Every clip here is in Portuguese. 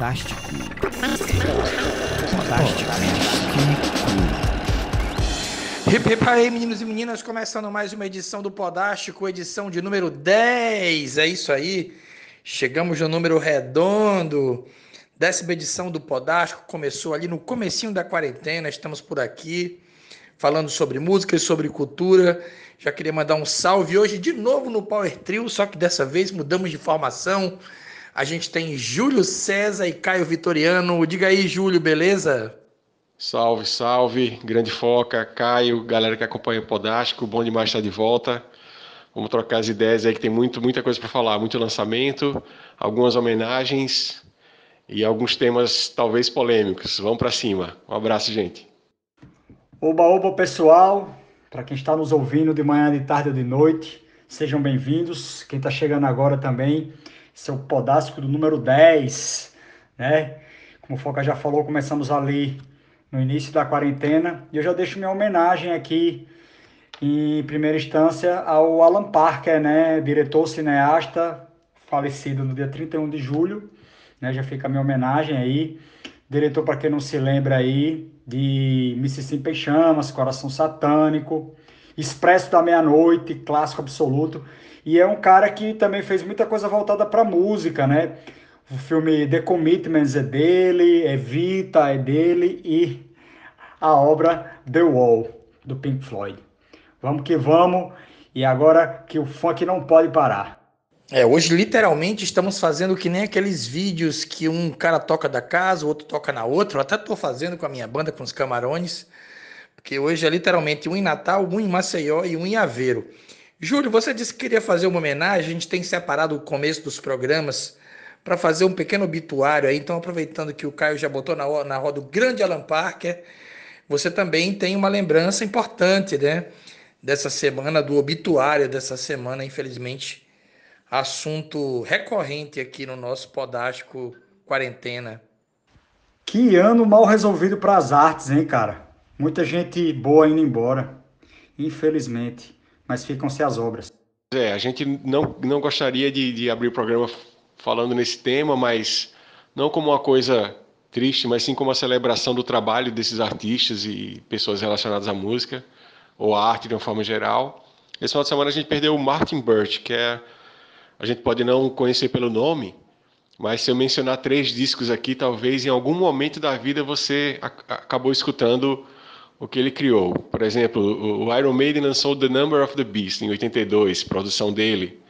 Fantástico. Fantástico. Hip hip aí, meninos e meninas, começando mais uma edição do Podástico, edição de número 10. É isso aí. Chegamos no número redondo. Décima edição do Podástico começou ali no comecinho da quarentena. Estamos por aqui falando sobre música e sobre cultura. Já queria mandar um salve hoje de novo no Power Trio, só que dessa vez mudamos de formação. A gente tem Júlio César e Caio Vitoriano. Diga aí, Júlio, beleza? Salve, salve, grande foca, Caio, galera que acompanha o Podástico, bom demais estar de volta. Vamos trocar as ideias aí que tem muito, muita coisa para falar, muito lançamento, algumas homenagens e alguns temas talvez polêmicos. Vamos para cima. Um abraço, gente. Oba, oba, pessoal. Para quem está nos ouvindo de manhã, de tarde ou de noite, sejam bem-vindos. Quem está chegando agora também, seu podástico do número 10, né? Como o Foca já falou, começamos ali no início da quarentena. E eu já deixo minha homenagem aqui, em primeira instância, ao Alan Parker, né? Diretor cineasta, falecido no dia 31 de julho, né? Já fica a minha homenagem aí. Diretor, para quem não se lembra aí, de Mississippi Chamas, Coração Satânico, Expresso da Meia-Noite, clássico absoluto. E é um cara que também fez muita coisa voltada para música, né? O filme The Commitments é dele, Evita é, é dele e a obra The Wall, do Pink Floyd. Vamos que vamos, e agora que o funk não pode parar. É, hoje literalmente estamos fazendo que nem aqueles vídeos que um cara toca da casa, o outro toca na outra. Eu até estou fazendo com a minha banda, com os camarones. Porque hoje é literalmente um em Natal, um em Maceió e um em Aveiro. Júlio, você disse que queria fazer uma homenagem, a gente tem separado o começo dos programas para fazer um pequeno obituário aí, então aproveitando que o Caio já botou na, na roda o grande Alan Parker, você também tem uma lembrança importante, né? Dessa semana, do obituário dessa semana, infelizmente, assunto recorrente aqui no nosso Podástico Quarentena. Que ano mal resolvido para as artes, hein, cara? Muita gente boa indo embora, infelizmente, mas ficam-se as obras. É, a gente não, não gostaria de, de abrir o programa falando nesse tema, mas não como uma coisa triste, mas sim como a celebração do trabalho desses artistas e pessoas relacionadas à música ou à arte de uma forma geral. Esse final de semana a gente perdeu o Martin Birch, que é a gente pode não conhecer pelo nome, mas se eu mencionar três discos aqui, talvez em algum momento da vida você acabou escutando o que ele criou. Por exemplo, o Iron Maiden lançou The Number of the Beast em 82, produção dele.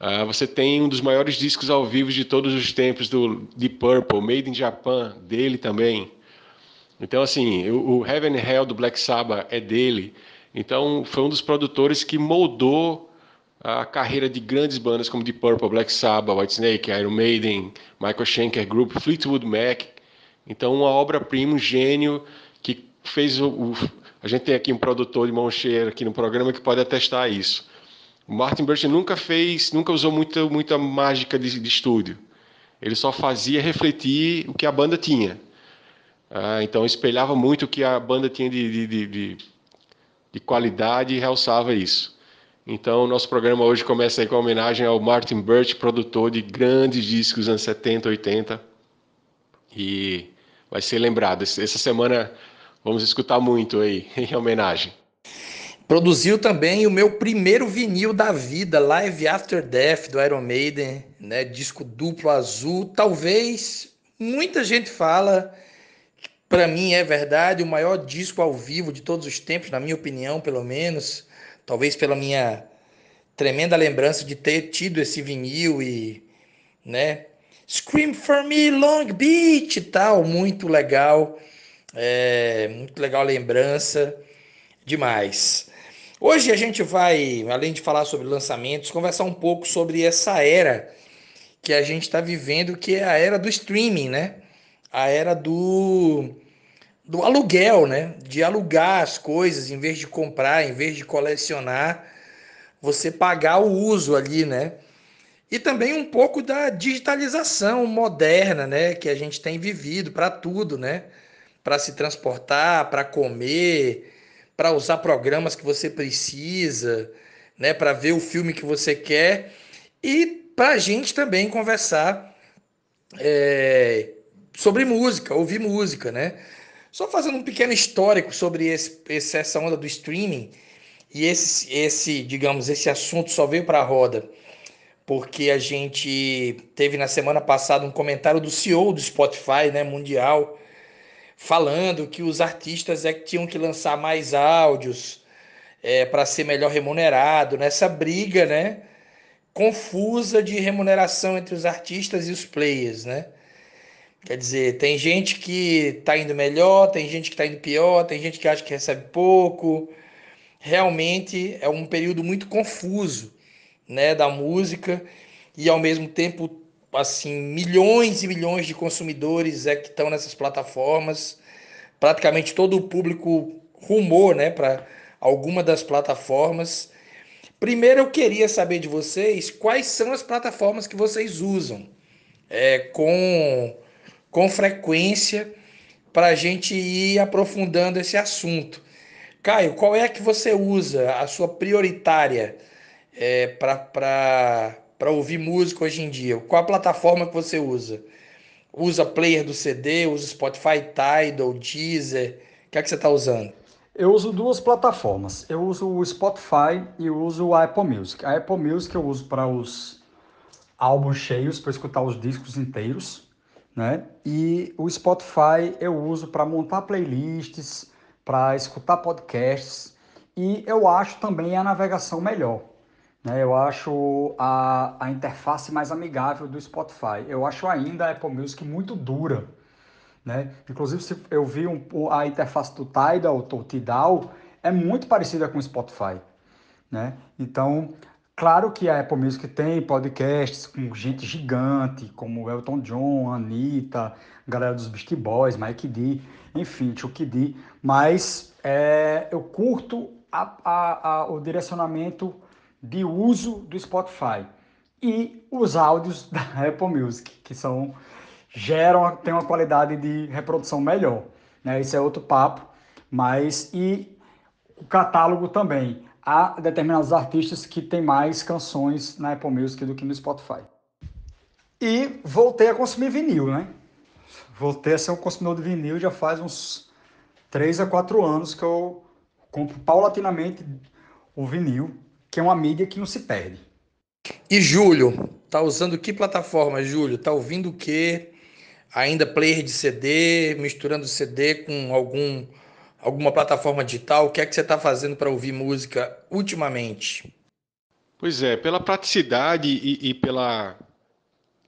Uh, você tem um dos maiores discos ao vivo de todos os tempos do Deep Purple, Made in Japan, dele também. Então, assim, o, o Heaven and Hell do Black Sabbath é dele. Então, foi um dos produtores que moldou a carreira de grandes bandas como Deep Purple, Black Sabbath, Whitesnake, Iron Maiden, Michael Schenker Group, Fleetwood Mac. Então, uma obra-prima, um gênio fez o, o, a gente tem aqui um produtor de mão cheia aqui no programa que pode atestar isso. O Martin Birch nunca fez, nunca usou muita, muita mágica de, de estúdio. Ele só fazia refletir o que a banda tinha. Ah, então espelhava muito o que a banda tinha de, de, de, de qualidade e realçava isso. Então, nosso programa hoje começa aí com a homenagem ao Martin Birch, produtor de grandes discos anos 70, 80. E vai ser lembrado. Essa semana Vamos escutar muito aí, em homenagem. Produziu também o meu primeiro vinil da vida, Live After Death, do Iron Maiden, né? Disco duplo azul. Talvez muita gente fala, para mim é verdade, o maior disco ao vivo de todos os tempos, na minha opinião, pelo menos. Talvez pela minha tremenda lembrança de ter tido esse vinil e, né? Scream for me, Long Beach e tal, muito legal. É, muito legal lembrança, demais. Hoje a gente vai, além de falar sobre lançamentos, conversar um pouco sobre essa era que a gente está vivendo, que é a era do streaming, né? A era do, do aluguel, né? De alugar as coisas em vez de comprar, em vez de colecionar, você pagar o uso ali, né? E também um pouco da digitalização moderna, né? Que a gente tem vivido para tudo, né? para se transportar, para comer, para usar programas que você precisa, né, para ver o filme que você quer e para a gente também conversar é, sobre música, ouvir música, né? Só fazendo um pequeno histórico sobre esse, esse essa onda do streaming e esse, esse, digamos, esse assunto só veio para a roda porque a gente teve na semana passada um comentário do CEO do Spotify, né, mundial, falando que os artistas é que tinham que lançar mais áudios é, para ser melhor remunerado, nessa né? briga, né? Confusa de remuneração entre os artistas e os players, né? Quer dizer, tem gente que está indo melhor, tem gente que está indo pior, tem gente que acha que recebe pouco. Realmente é um período muito confuso, né, da música e ao mesmo tempo assim, milhões e milhões de consumidores é que estão nessas plataformas. Praticamente todo o público rumou, né, para alguma das plataformas. Primeiro eu queria saber de vocês quais são as plataformas que vocês usam é, com, com frequência para a gente ir aprofundando esse assunto. Caio, qual é a que você usa, a sua prioritária é, para para ouvir música hoje em dia? Qual a plataforma que você usa? Usa player do CD, usa Spotify, Tidal, Deezer? O que é que você está usando? Eu uso duas plataformas. Eu uso o Spotify e uso a Apple Music. A Apple Music eu uso para os álbuns cheios, para escutar os discos inteiros, né? E o Spotify eu uso para montar playlists, para escutar podcasts e eu acho também a navegação melhor. Né? Eu acho a, a interface mais amigável do Spotify. Eu acho ainda a Apple Music muito dura. Né? Inclusive, se eu vi um, a interface do Tidal, do Tidal, é muito parecida com o Spotify. Né? Então, claro que a Apple Music tem podcasts com gente gigante, como Elton John, Anitta, galera dos Beastie Boys, Mike D, enfim, Chuck D, mas é, eu curto a, a, o direcionamento de uso do Spotify e os áudios da Apple Music, que são geram tem uma qualidade de reprodução melhor, né? Isso é outro papo, mas e o catálogo também. Há determinados artistas que têm mais canções na Apple Music do que no Spotify. E voltei a consumir vinil, né? Voltei a ser um consumidor de vinil já faz uns 3 a 4 anos que eu compro paulatinamente o vinil que é uma mídia que não se perde. E Júlio, tá usando que plataforma, Júlio? Tá ouvindo o quê? Ainda player de CD, misturando CD com algum alguma plataforma digital? O que é que você está fazendo para ouvir música ultimamente? Pois é, pela praticidade e, e, pela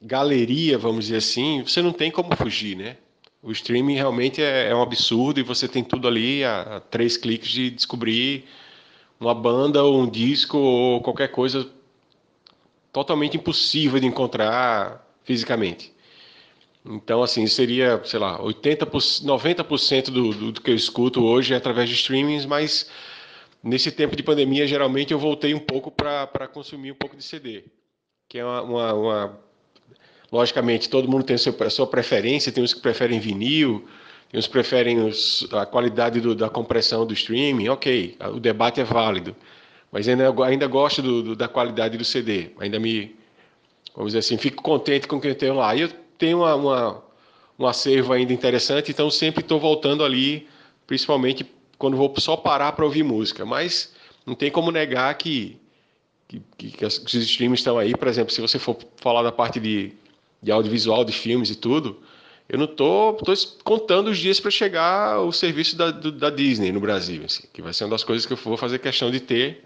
galeria, vamos dizer assim, você não tem como fugir, né? O streaming realmente é, é um absurdo e você tem tudo ali a, a três cliques de descobrir uma banda ou um disco ou qualquer coisa totalmente impossível de encontrar fisicamente. Então, assim, seria, sei lá, 80%, 90% do, do, do que eu escuto hoje é através de streamings, mas nesse tempo de pandemia, geralmente eu voltei um pouco para consumir um pouco de CD, que é uma, uma, uma... Logicamente, todo mundo tem a sua, a sua preferência, tem uns que preferem vinil, Uns preferem os, a qualidade do, da compressão do streaming, ok, o debate é válido. Mas ainda, ainda gosto do, do, da qualidade do CD, ainda me, vamos dizer assim, fico contente com o que eu tenho lá. E eu tenho uma, uma, um acervo ainda interessante, então sempre estou voltando ali, principalmente quando vou só parar para ouvir música. Mas não tem como negar que, que, que, que os streams estão aí. Por exemplo, se você for falar da parte de, de audiovisual, de filmes e tudo eu não tô, tô contando os dias para chegar o serviço da, do, da Disney no Brasil, assim, que vai ser uma das coisas que eu vou fazer questão de ter.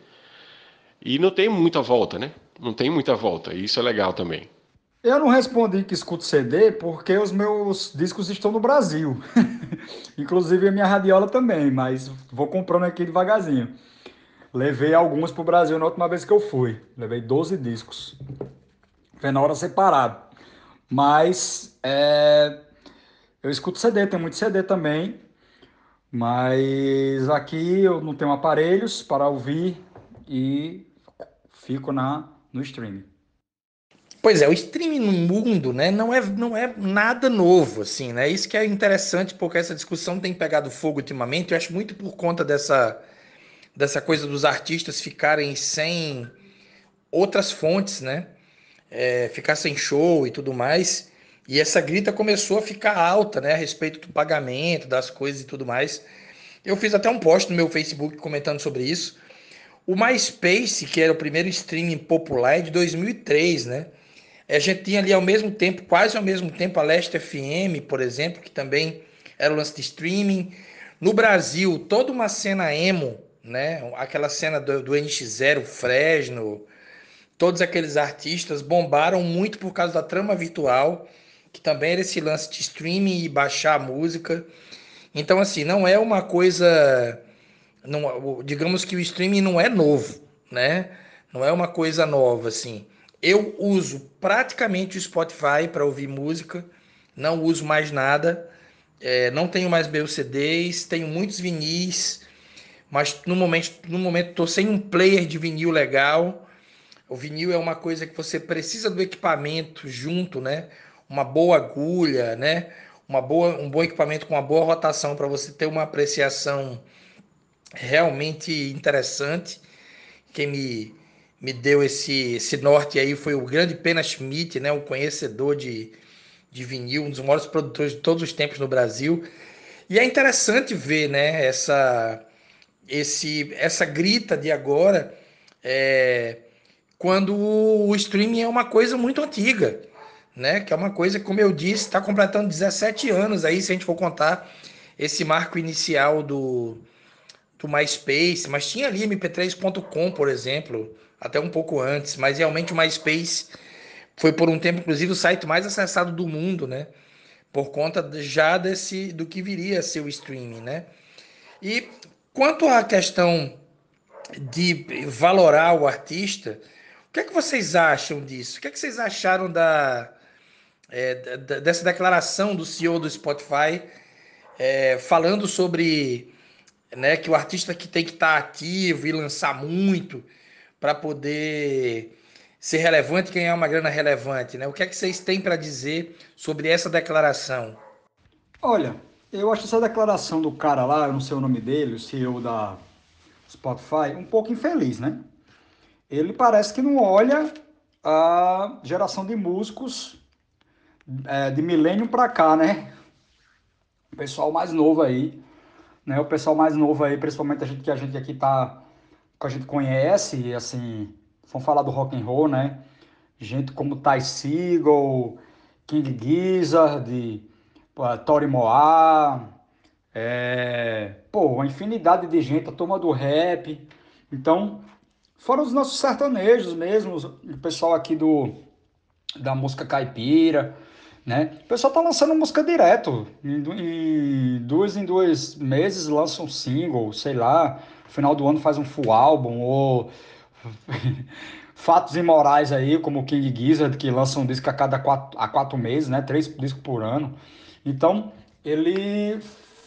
E não tem muita volta, né? Não tem muita volta, e isso é legal também. Eu não respondi que escuto CD porque os meus discos estão no Brasil. Inclusive a minha radiola também, mas vou comprando aqui devagarzinho. Levei alguns para o Brasil na última vez que eu fui. Levei 12 discos. Foi na hora separado. Mas é, eu escuto CD, tem muito CD também, mas aqui eu não tenho aparelhos para ouvir e fico na no streaming. Pois é, o streaming no mundo, né, não é, não é nada novo, assim, né? Isso que é interessante, porque essa discussão tem pegado fogo ultimamente, eu acho muito por conta dessa, dessa coisa dos artistas ficarem sem outras fontes, né? É, ficar sem show e tudo mais. E essa grita começou a ficar alta, né, a respeito do pagamento, das coisas e tudo mais. Eu fiz até um post no meu Facebook comentando sobre isso. O MySpace, que era o primeiro streaming popular, é de 2003, né? A gente tinha ali ao mesmo tempo, quase ao mesmo tempo, a Leste FM, por exemplo, que também era o lance de streaming. No Brasil, toda uma cena emo, né? Aquela cena do, do NX0, Fresno, todos aqueles artistas bombaram muito por causa da trama virtual que também era esse lance de streaming e baixar a música. Então, assim, não é uma coisa. Não, digamos que o streaming não é novo, né? Não é uma coisa nova, assim. Eu uso praticamente o Spotify para ouvir música, não uso mais nada, é, não tenho mais meus CDs, tenho muitos vinis, mas no momento no momento estou sem um player de vinil legal. O vinil é uma coisa que você precisa do equipamento junto, né? uma boa agulha, né? Uma boa, um bom equipamento com uma boa rotação para você ter uma apreciação realmente interessante. Quem me, me deu esse, esse norte aí foi o grande Pena Schmidt, né? um conhecedor de, de vinil, um dos maiores produtores de todos os tempos no Brasil. E é interessante ver né? essa, esse, essa grita de agora, é, quando o streaming é uma coisa muito antiga né? Que é uma coisa, como eu disse, está completando 17 anos aí, se a gente for contar esse marco inicial do, do MySpace, mas tinha ali mp3.com, por exemplo, até um pouco antes, mas realmente o MySpace foi por um tempo, inclusive, o site mais acessado do mundo, né? Por conta já desse do que viria a ser o streaming, né? E quanto à questão de valorar o artista, o que é que vocês acham disso? O que é que vocês acharam da, é, dessa declaração do CEO do Spotify, é, falando sobre né, que o artista que tem que estar tá ativo e lançar muito para poder ser relevante, ganhar uma grana relevante. Né? O que é que vocês têm para dizer sobre essa declaração? Olha, eu acho essa declaração do cara lá, eu não sei o nome dele, o CEO da Spotify, um pouco infeliz, né? Ele parece que não olha a geração de músicos é, de milênio para cá, né? O pessoal mais novo aí, né? O pessoal mais novo aí, principalmente a gente que a gente aqui tá, que a gente conhece, assim, vamos falar do rock and roll, né? Gente como Ty Segall, King Gizzard, uh, Tori Moa, é, pô, uma infinidade de gente, a turma do rap. Então, foram os nossos sertanejos mesmo, o pessoal aqui do da música caipira, né? O pessoal tá lançando música direto. Em, em dois em dois meses lança um single, sei lá. No final do ano faz um full álbum ou fatos imorais aí, como o King Gizzard, que lança um disco a cada quatro, a quatro meses, né? Três discos por ano. Então, ele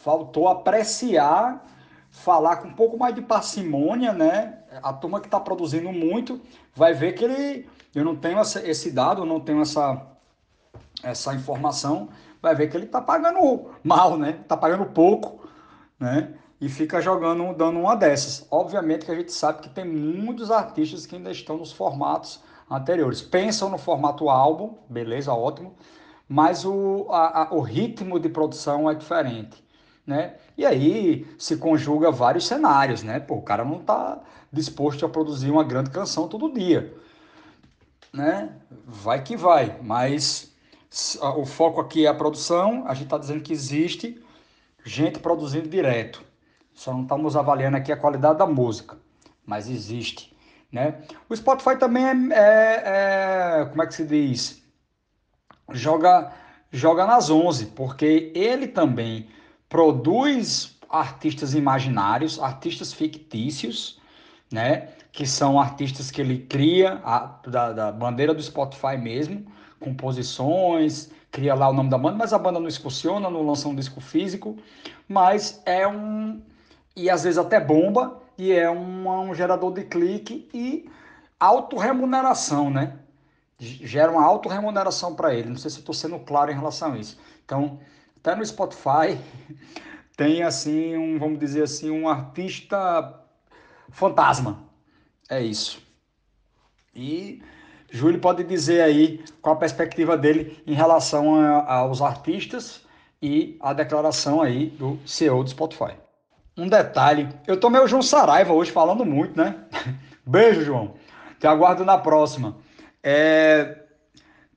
faltou apreciar, falar com um pouco mais de parcimônia, né? A turma que está produzindo muito vai ver que ele. Eu não tenho esse dado, eu não tenho essa essa informação, vai ver que ele está pagando mal, né? Está pagando pouco, né? E fica jogando, dando uma dessas. Obviamente que a gente sabe que tem muitos artistas que ainda estão nos formatos anteriores. Pensam no formato álbum, beleza, ótimo, mas o, a, a, o ritmo de produção é diferente. Né? E aí se conjuga vários cenários, né? Pô, o cara não está disposto a produzir uma grande canção todo dia, né? Vai que vai, mas o foco aqui é a produção, a gente está dizendo que existe gente produzindo direto. Só não estamos avaliando aqui a qualidade da música, mas existe. Né? O Spotify também é, é, é como é que se diz? Joga, joga nas 11, porque ele também produz artistas imaginários, artistas fictícios, né? que são artistas que ele cria, a, da, da bandeira do Spotify mesmo, composições, cria lá o nome da banda, mas a banda não funciona não lança um disco físico, mas é um. E às vezes até bomba, e é um, um gerador de clique e autorremuneração, né? Gera uma autorremuneração para ele. Não sei se estou sendo claro em relação a isso. Então, até no Spotify tem assim um, vamos dizer assim, um artista fantasma. É isso. E Júlio pode dizer aí qual a perspectiva dele em relação a, aos artistas e a declaração aí do CEO do Spotify. Um detalhe, eu tomei o João Saraiva hoje falando muito, né? Beijo, João. Te aguardo na próxima. É...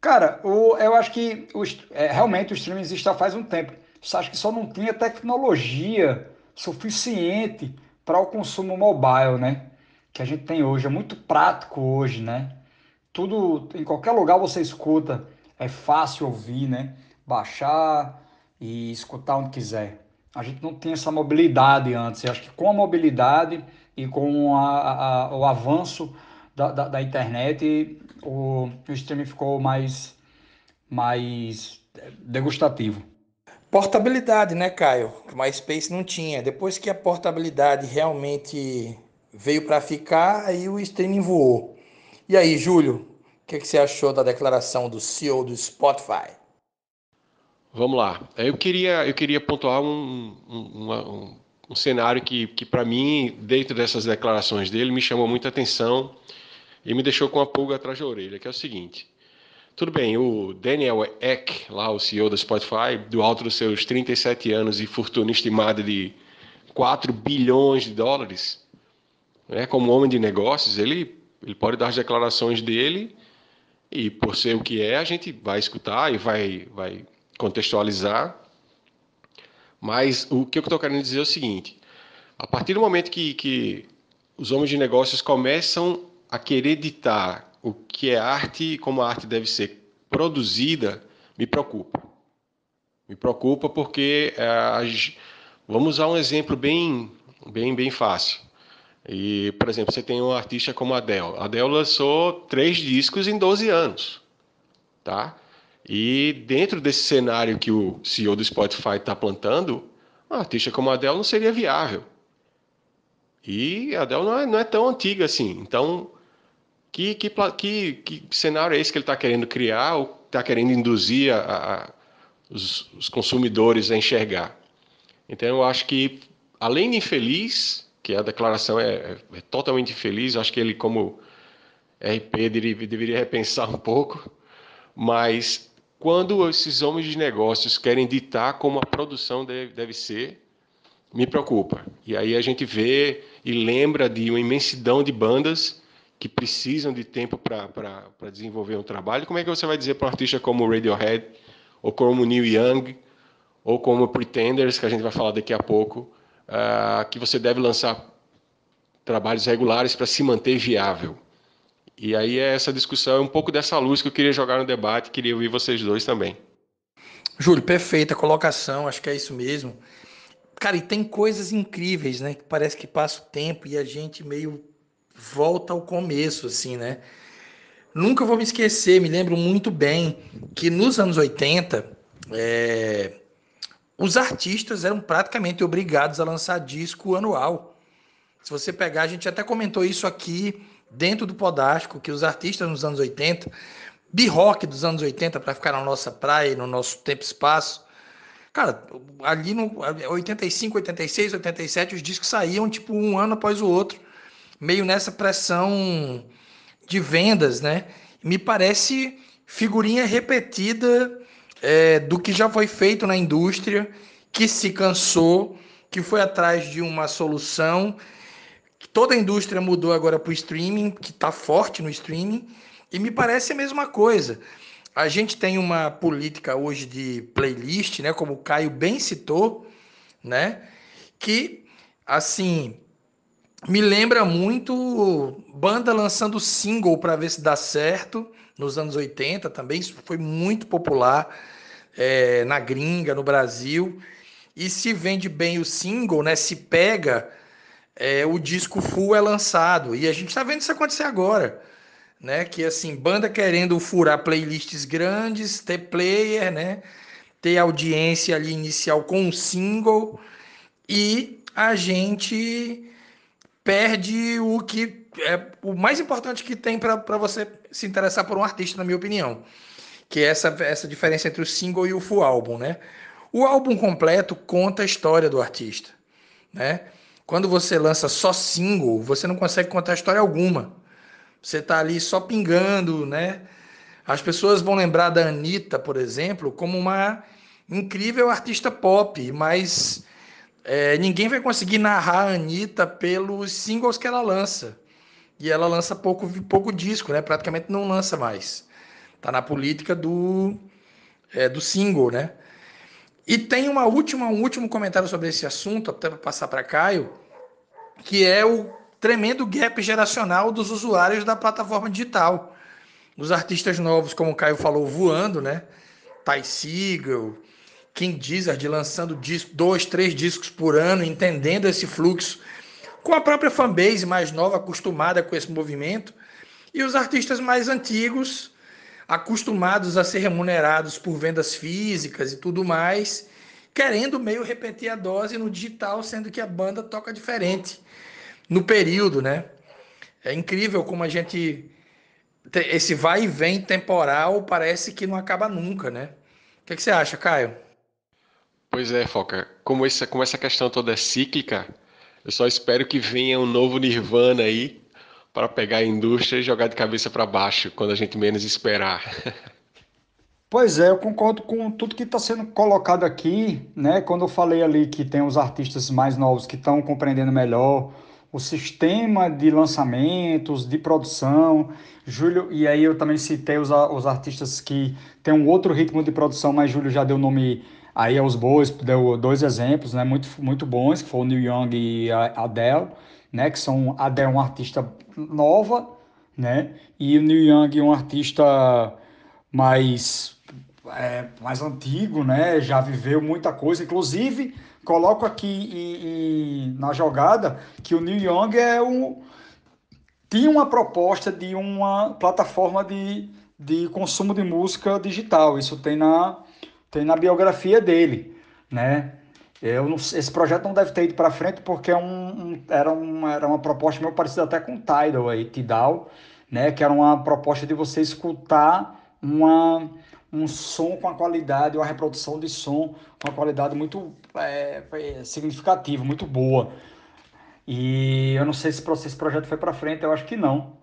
Cara, o, eu acho que o, é, realmente o streaming existe há faz um tempo. Acho que só não tinha tecnologia suficiente para o consumo mobile, né? Que a gente tem hoje. É muito prático hoje, né? tudo, em qualquer lugar você escuta, é fácil ouvir, né? Baixar e escutar onde quiser. A gente não tinha essa mobilidade antes. Eu acho que com a mobilidade e com a, a, o avanço da, da, da, internet, o, o streaming ficou mais, mais eh, degustativo. Portabilidade, né, Caio? O MySpace não tinha. Depois que a portabilidade realmente veio para ficar, aí o streaming voou. E aí, Júlio, o que, é que, você achou da declaração do CEO do Spotify? Vamos lá. Eu queria, eu queria pontuar um, um, um, um cenário que, que para mim, dentro dessas declarações dele, me chamou muita atenção e me deixou com a pulga atrás da orelha, que é o seguinte. Tudo bem, o Daniel Eck, lá o CEO da Spotify, do alto dos seus 37 anos e fortuna estimada de 4 bilhões de dólares, né, como homem de negócios, ele ele pode dar as declarações dele e por ser o que é, a gente vai escutar e vai, vai contextualizar. Mas o que eu estou querendo dizer é o seguinte: a partir do momento que, que os homens de negócios começam a querer ditar o que é arte e como a arte deve ser produzida, me preocupa. Me preocupa porque ah, vamos usar um exemplo bem, bem, bem fácil. E, por exemplo, você tem um artista como a Adele. A Adele lançou três discos em 12 anos, tá? E dentro desse cenário que o CEO do Spotify está plantando, um artista como a Adele não seria viável. E a Adele não é, não é tão antiga assim. Então, que, que, que, que cenário é esse que ele está querendo criar ou está querendo induzir a, a, os, os consumidores a enxergar? Então, eu acho que, além de infeliz, que a declaração é, é totalmente infeliz. Acho que ele, como RP, deveria, repensar um pouco. Mas quando esses homens de negócios querem ditar como a produção deve, deve ser, me preocupa. E aí a gente vê e lembra de uma imensidão de bandas que precisam de tempo para desenvolver um trabalho. Como é que você vai dizer para um artista como Radiohead, ou como Neil Young, ou como Pretenders, que a gente vai falar daqui a pouco, uh, que você deve lançar trabalhos regulares para se manter viável. E aí é essa discussão, é um pouco dessa luz que eu queria jogar no debate, queria ouvir vocês dois também. Júlio, perfeita colocação, acho que é isso mesmo. Cara, e tem coisas incríveis, né? Que parece que passa o tempo e a gente meio volta ao começo, assim, né? Nunca vou me esquecer, me lembro muito bem que nos anos 80, é, eh, os artistas eram praticamente obrigados a lançar disco anual. Se você pegar, a gente até comentou isso aqui dentro do Podástico, que os artistas nos anos 80, B-Rock dos anos 80, para ficar na nossa praia, no nosso tempo e espaço, cara, ali no 85, 86, 87, os discos saíam tipo um ano após o outro, meio nessa pressão de vendas, né? Me parece figurinha repetida é, do que já foi feito na indústria, que se cansou, que foi atrás de uma solução. Toda a indústria mudou agora para o streaming, que está forte no streaming, e me parece a mesma coisa. A gente tem uma política hoje de playlist, né, como o Caio bem citou, né, que assim me lembra muito banda lançando single para ver se dá certo nos anos 80 também, isso foi muito popular é, na gringa, no Brasil. E se vende bem o single, né? Se pega, é, o disco full é lançado. E a gente está vendo isso acontecer agora. Né? Que assim, banda querendo furar playlists grandes, ter player, né? Ter audiência ali inicial com um single. E a gente perde o que é o mais importante que tem para você se interessar por um artista, na minha opinião que é essa, essa diferença entre o single e o full álbum, né? O álbum completo conta a história do artista, né? Quando você lança só single, você não consegue contar história alguma. Você está ali só pingando, né? As pessoas vão lembrar da Anitta, por exemplo, como uma incrível artista pop, mas é, ninguém vai conseguir narrar a Anitta pelos singles que ela lança. E ela lança pouco, pouco disco, né? Praticamente não lança mais. Está na política do, é, do single, né? E tem uma última, um último comentário sobre esse assunto, até para passar para Caio, que é o tremendo gap geracional dos usuários da plataforma digital. Dos artistas novos, como o Caio falou, voando, né? Ty Siegel, King Dizard, lançando disco, dois, três discos por ano, entendendo esse fluxo, com a própria fanbase mais nova acostumada com esse movimento, e os artistas mais antigos acostumados a ser remunerados por vendas físicas e tudo mais, querendo meio repetir a dose no digital, sendo que a banda toca diferente no período, né? É incrível como a gente esse vai e vem temporal parece que não acaba nunca, né? O que, é que você acha, Caio? Pois é, Foca. Como essa, como essa questão toda é cíclica, eu só espero que venha um novo Nirvana aí para pegar a indústria e jogar de cabeça para baixo quando a gente menos esperar. Pois é, eu concordo com tudo que está sendo colocado aqui, né? Quando eu falei ali que tem os artistas mais novos que estão compreendendo melhor o sistema de lançamentos, de produção, Júlio, e aí eu também citei os, os artistas que têm um outro ritmo de produção, mas Júlio já deu nome aí aos bois, deu dois exemplos, né? Muito, muito bons, que foi o Neil Young e a Adele, né? Que são Adele é um artista nova, né? E o Neil Young é um artista mais, é, mais antigo, né? Já viveu muita coisa. Inclusive, coloco aqui na jogada que o Neil Young é um, tinha uma proposta de uma plataforma de, de consumo de música digital. Isso tem na, tem na biografia dele, né? Eu não, esse projeto não deve ter ido para frente porque é um, um, era, uma, era uma proposta meio parecida até com Tidal aí, Tidal, né? Que era uma proposta de você escutar uma, um som com a qualidade, uma reprodução de som com a qualidade muito é, é significativa, muito boa. E eu não sei se esse projeto foi para frente, eu acho que não.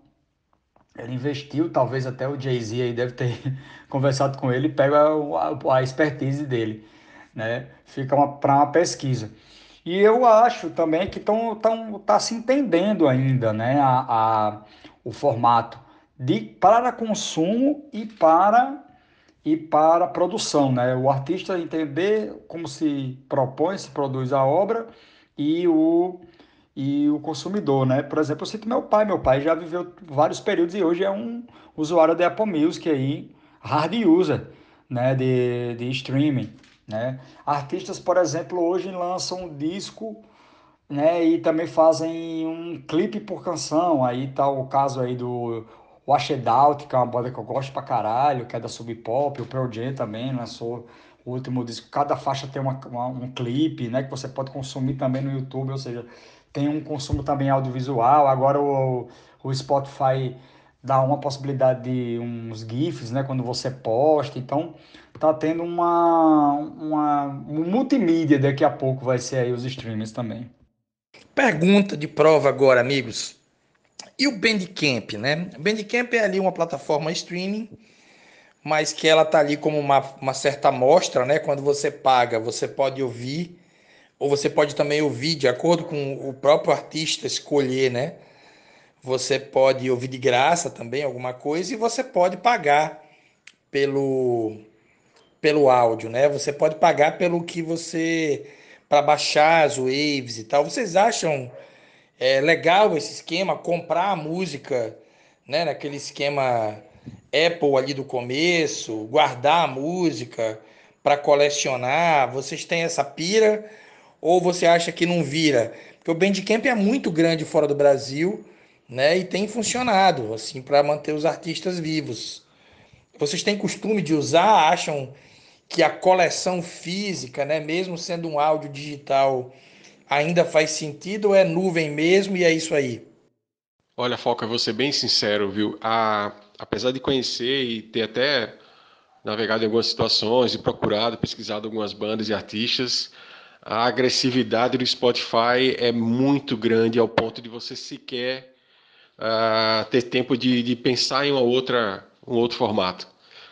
Ele investiu, talvez até o Jay-Z aí deve ter conversado com ele, pega a, a expertise dele né? Fica para uma pesquisa. E eu acho também que estão tá se entendendo ainda, né? A, a, o formato de para consumo e para e para produção, né? O artista entender como se propõe, se produz a obra e o e o consumidor, né? Por exemplo, eu sinto meu pai, meu pai já viveu vários períodos e hoje é um usuário da Apple Music aí, hard user, né, de, de streaming. Né? Artistas, por exemplo, hoje lançam um disco né, e também fazem um clipe por canção. Aí tá o caso aí do Washed Out, que é uma banda que eu gosto pra caralho, que é da Sub Pop, o Pearl Jam também lançou o último disco. Cada faixa tem uma, uma, um clipe, né, que você pode consumir também no YouTube, ou seja, tem um consumo também audiovisual. Agora o, o Spotify dá uma possibilidade de uns GIFs, né, quando você posta. Então, tá tendo uma, uma um multimídia daqui a pouco vai ser aí os streamers também. Pergunta de prova agora, amigos. E o Bandcamp, né? O Bandcamp é ali uma plataforma streaming, mas que ela tá ali como uma, uma certa amostra, né? Quando você paga, você pode ouvir, ou você pode também ouvir de acordo com o próprio artista escolher, né? Você pode ouvir de graça também alguma coisa e você pode pagar pelo pelo áudio, né? Você pode pagar pelo que você para baixar as waves e tal. Vocês acham é, legal esse esquema comprar a música, né? Naquele esquema Apple ali do começo, guardar a música para colecionar. Vocês têm essa pira ou você acha que não vira? Porque o Bandcamp é muito grande fora do Brasil né? E tem funcionado assim para manter os artistas vivos. Vocês têm costume de usar? Acham que a coleção física, né, mesmo sendo um áudio digital, ainda faz sentido ou é nuvem mesmo e é isso aí? Olha, Foca, vou ser bem sincero, viu? A, apesar de conhecer e ter até navegado em algumas situações e procurado, pesquisado algumas bandas e artistas, a agressividade do Spotify é muito grande ao ponto de você sequer uh, ter tempo de, de, pensar em uma outra, um outro formato.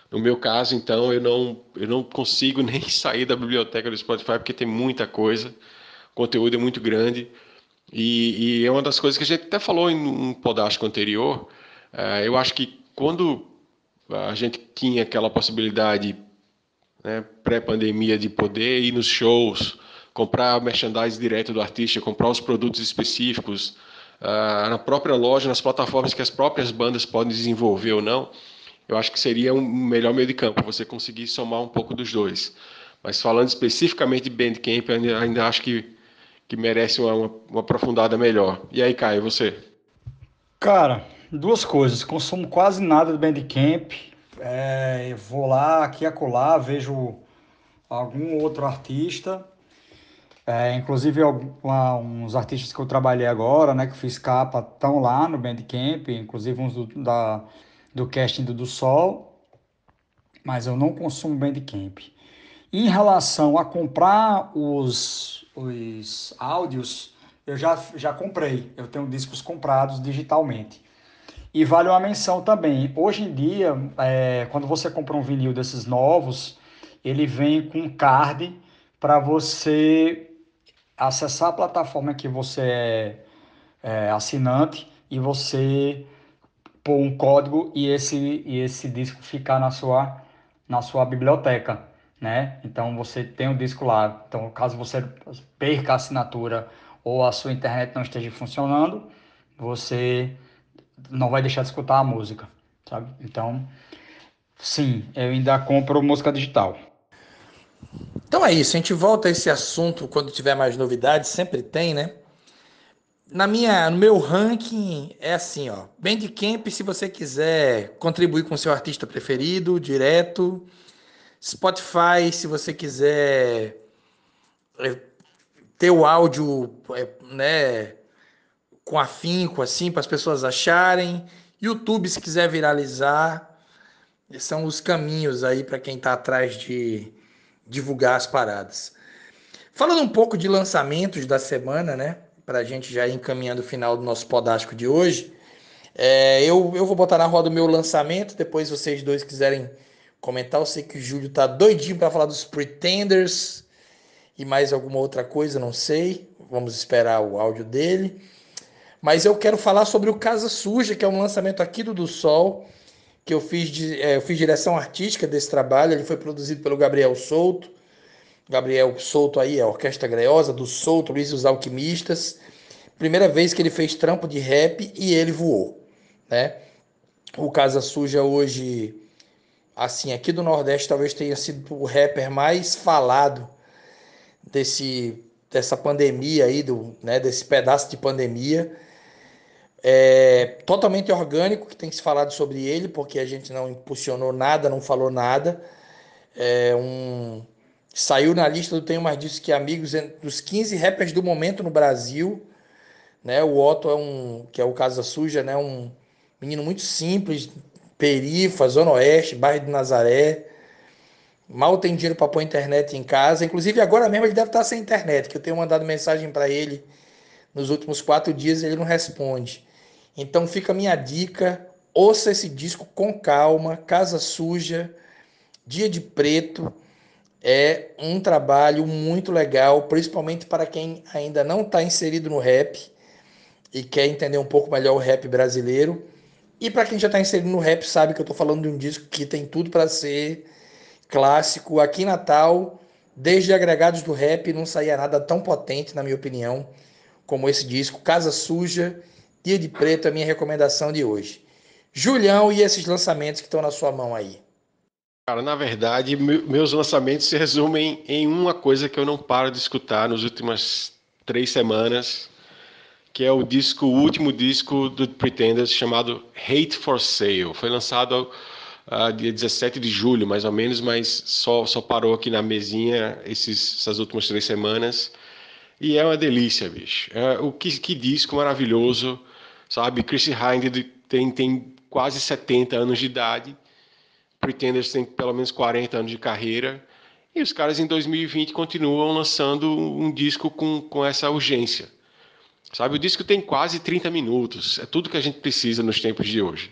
No meu caso, então, eu não, eu não consigo nem sair da biblioteca do Spotify porque tem muita coisa, o conteúdo é muito grande. E, e, é uma das coisas que a gente até falou em um podcast anterior. Uh, eu acho que quando a gente tinha aquela possibilidade né, pré-pandemia de poder ir nos shows, comprar merchandise direto do artista, comprar os produtos específicos, ah, na própria loja, nas plataformas que as próprias bandas podem desenvolver ou não, eu acho que seria um melhor meio de campo, você conseguir somar um pouco dos dois. Mas falando especificamente de Bandcamp, ainda, ainda acho que, que merece uma, uma, uma aprofundada melhor. E aí, Caio, você? Cara, duas coisas. Consumo quase nada do Bandcamp. É, vou lá, aqui e acolá, vejo algum outro artista. É, inclusive, alguns artistas que eu trabalhei agora, né, que fiz capa, estão lá no Bandcamp, inclusive uns do, da, do casting do, do Sol, mas eu não consumo Bandcamp. Em relação a comprar os, os áudios, eu já, já comprei, eu tenho discos comprados digitalmente. E vale uma menção também, hoje em dia, é, quando você compra um vinil desses novos, ele vem com um card para você acessar a plataforma que você é, é assinante e você pôr um código e esse, e esse disco ficar na sua, na sua biblioteca. Né? Então você tem o um disco lá. Então, caso você perca a assinatura ou a sua internet não esteja funcionando, você não vai deixar de escutar a música, sabe? Então, sim, eu ainda compro música digital. Então é isso, a gente volta a esse assunto quando tiver mais novidades, sempre tem, né? Na minha, no meu ranking é assim, ó. Bandcamp, se você quiser contribuir com seu artista preferido, direto. Spotify, se você quiser é, ter o áudio, é, né, com afinco assim para as pessoas acharem. YouTube, se quiser viralizar, são os caminhos aí para quem está atrás de divulgar as paradas. Falando um pouco de lançamentos da semana, né? Para a gente já ir encaminhando o final do nosso podástico de hoje. É, eu, eu vou botar na roda o meu lançamento, depois vocês dois quiserem comentar. Eu sei que o Júlio tá doidinho para falar dos Pretenders e mais alguma outra coisa, não sei. Vamos esperar o áudio dele. Mas eu quero falar sobre o Casa Suja, que é um lançamento aqui do Do Sol que eu fiz, de, eh, é, eu fiz direção artística desse trabalho, ele foi produzido pelo Gabriel Souto. Gabriel Souto aí, a Orquestra Greosa do Souto, Luiz e os Alquimistas. Primeira vez que ele fez trampo de rap e ele voou, né? O Casa Suja hoje, assim, aqui do Nordeste talvez tenha sido o rapper mais falado desse dessa pandemia aí do, né, desse pedaço de pandemia é, totalmente orgânico, que tem que se falado sobre ele, porque a gente não impulsionou nada, não falou nada. É um, saiu na lista do Tenho Mais Disso Que Amigos, dos 15 rappers do momento no Brasil. Né? O Otto é um, que é o Casa Suja, né? um menino muito simples, perifa, Zona Oeste, bairro de Nazaré. Mal tem dinheiro para pôr internet em casa. Inclusive, agora mesmo ele deve estar tá sem internet, que eu tenho mandado mensagem para ele nos últimos quatro dias e ele não responde. Então fica a minha dica, ouça esse disco com calma, Casa Suja, Dia de Preto, é um trabalho muito legal, principalmente para quem ainda não está inserido no rap e quer entender um pouco melhor o rap brasileiro. E para quem já está inserido no rap, sabe que eu estou falando de um disco que tem tudo para ser clássico. Aqui em Natal, desde agregados do rap, não saía nada tão potente, na minha opinião, como esse disco. Casa Suja, Dia de Preto é a minha recomendação de hoje. Julião, e esses lançamentos que estão na sua mão aí? Cara, na verdade, meus lançamentos se resumem em uma coisa que eu não paro de escutar nas últimas três semanas, que é o disco, o último disco do Pretenders chamado Hate for Sale. Foi lançado uh, dia 17 de julho, mais ou menos, mas só, só parou aqui na mesinha esses, essas últimas três semanas. E é uma delícia, bicho. É, o que, que disco maravilhoso! sabe? Chris Hind tem, tem quase 70 anos de idade, Pretenders tem pelo menos 40 anos de carreira, e os caras em 2020 continuam lançando um disco com, com essa urgência. Sabe, o disco tem quase 30 minutos, é tudo que a gente precisa nos tempos de hoje.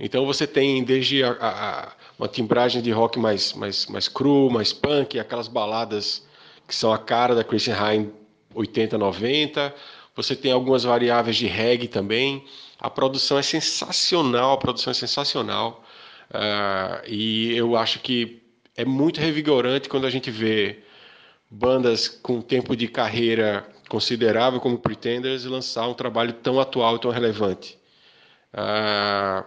Então você tem desde a, a, uma timbragem de rock mais, mais, mais cru, mais punk, aquelas baladas que são a cara da Christian Hein 80, 90, você tem algumas variáveis de reggae também. A produção é sensacional, a produção é sensacional. Uh, e eu acho que é muito revigorante quando a gente vê bandas com tempo de carreira considerável como Pretenders lançar um trabalho tão atual e tão relevante. Uh,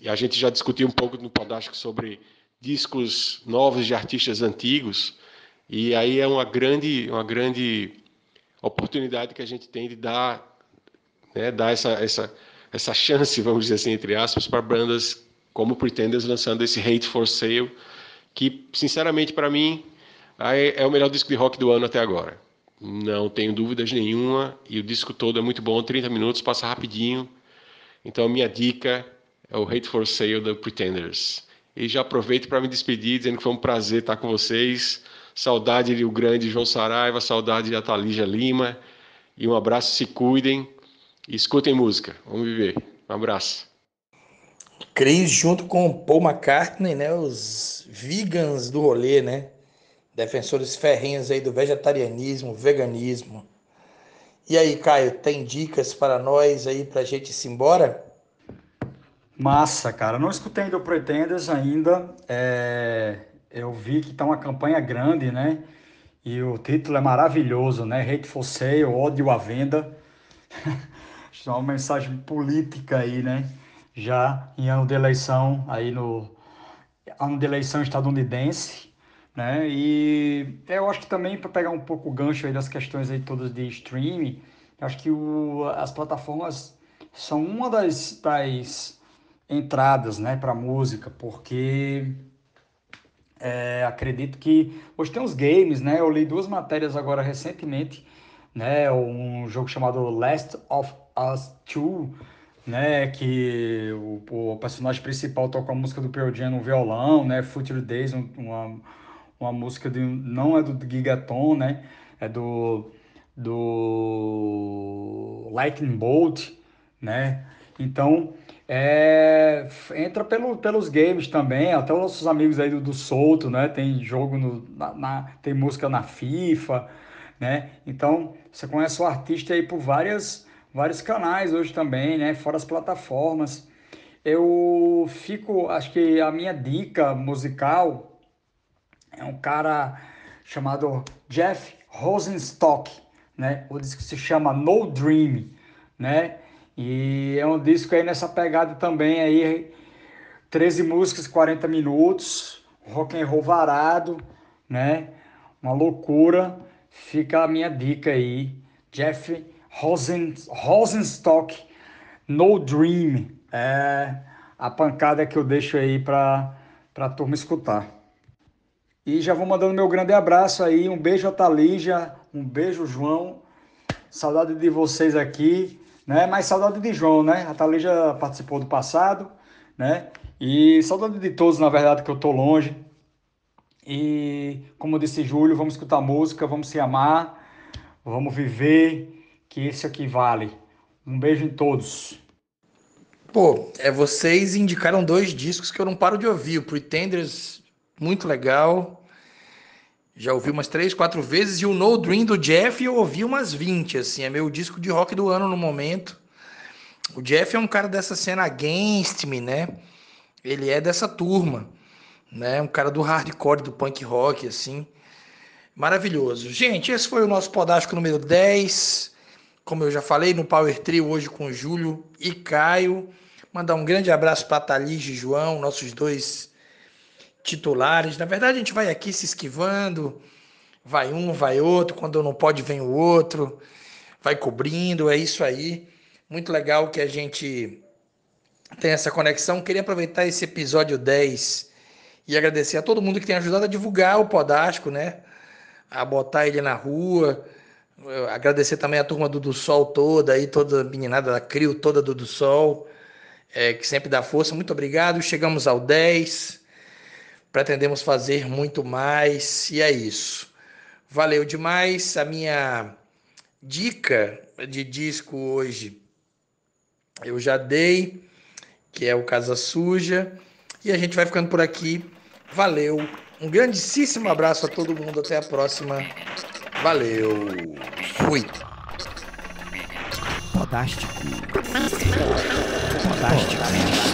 e a gente já discutiu um pouco no Podástico sobre discos novos de artistas antigos, e aí é uma grande, uma grande oportunidade que a gente tem de dar, né, dar essa, essa, essa chance, vamos dizer assim, entre aspas, para bandas como Pretenders lançando esse Hate for Sale, que, sinceramente, para mim, é o melhor disco de rock do ano até agora. Não tenho dúvidas nenhuma, e o disco todo é muito bom, 30 minutos, passa rapidinho. Então, a minha dica é o Hate for Sale da Pretenders. E já aproveito para me despedir, dizendo que foi um prazer estar com vocês. Saudade o Grande, João Saraiva, saudade de Talija Lima. E um abraço, se cuidem e escutem música. Vamos viver. Um abraço. Cris junto com Paul McCartney, né, os vegans do rolê, né? Defensores ferrenhos aí do vegetarianismo, veganismo. E aí, Caio, tem dicas para nós aí pra gente ir -se embora? Massa, cara. Não escutei o Pretenders ainda. É... Eu vi que está uma campanha grande, né? E o título é maravilhoso, né? Hate for Sale, ódio à venda. é uma mensagem política aí, né? Já em ano de eleição, aí no ano de eleição estadunidense, né? E eu acho que também para pegar um pouco o gancho aí das questões aí todas de streaming, acho que o, as plataformas são uma das, das entradas, né, para música, porque é, acredito que hoje tem uns games, né? Eu li duas matérias agora recentemente, né? Um jogo chamado Last of Us 2, né? Que o, o personagem principal toca a música do Pearl Jam no violão, né? Future Days, uma, uma música de não é do Gigaton, né? É do do Lightning Bolt, né? Então é, entra pelo, pelos games também, até os nossos amigos aí do, do Solto, né? Tem jogo no, na, na, tem música na FIFA, né? Então você conhece o artista aí por várias, vários canais hoje também, né? Fora as plataformas. Eu fico, acho que a minha dica musical é um cara chamado Jeff Rosenstock, né? O disco se chama No Dream, né? E é um disco aí nessa pegada também aí, 13 músicas, 40 minutos, rock and roll varado, né? Uma loucura. Fica a minha dica aí. Jeff Rosen, Rosenstock, No Dream. É a pancada que eu deixo aí para a turma escutar. E já vou mandando meu grande abraço aí. Um beijo a um beijo, João. Saudade de vocês aqui né? Mas saudade de João, né? A Thalija participou do passado, né? E saudade de todos, na verdade, que eu tô longe. E como disse Júlio, vamos escutar música, vamos se amar, vamos viver, que esse aqui vale. Um beijo em todos. Pô, é, vocês indicaram dois discos que eu não paro de ouvir. O Pretenders, muito legal. Já ouvi umas três, quatro vezes e o No Dream do Jeff eu ouvi umas 20, assim, é meu disco de rock do ano no momento. O Jeff é um cara dessa cena against me, né? Ele é dessa turma, né? Um cara do hardcore, do punk rock, assim. Maravilhoso. Gente, esse foi o nosso podástico número 10. Como eu já falei, no Power Trio hoje com o Júlio e Caio. Mandar um grande abraço para Thalys e João, nossos dois titulares. Na verdade, a gente vai aqui se esquivando, vai um, vai outro, quando não pode, vem o outro, vai cobrindo, é isso aí. Muito legal que a gente tem essa conexão. Queria aproveitar esse episódio 10 e agradecer a todo mundo que tem ajudado a divulgar o Podástico, né? A botar ele na rua. Agradecer também a turma do Do Sol toda aí, toda a meninada da CRIO, toda do Do Sol, é, que sempre dá força. Muito obrigado. Chegamos ao 10. Pretendemos fazer muito mais e é isso. Valeu demais. A minha dica de disco hoje eu já dei, que é o Casa Suja. E a gente vai ficando por aqui. Valeu. Um grandíssimo abraço a todo mundo. Até a próxima. Valeu. Fui. Podástico. Podástico.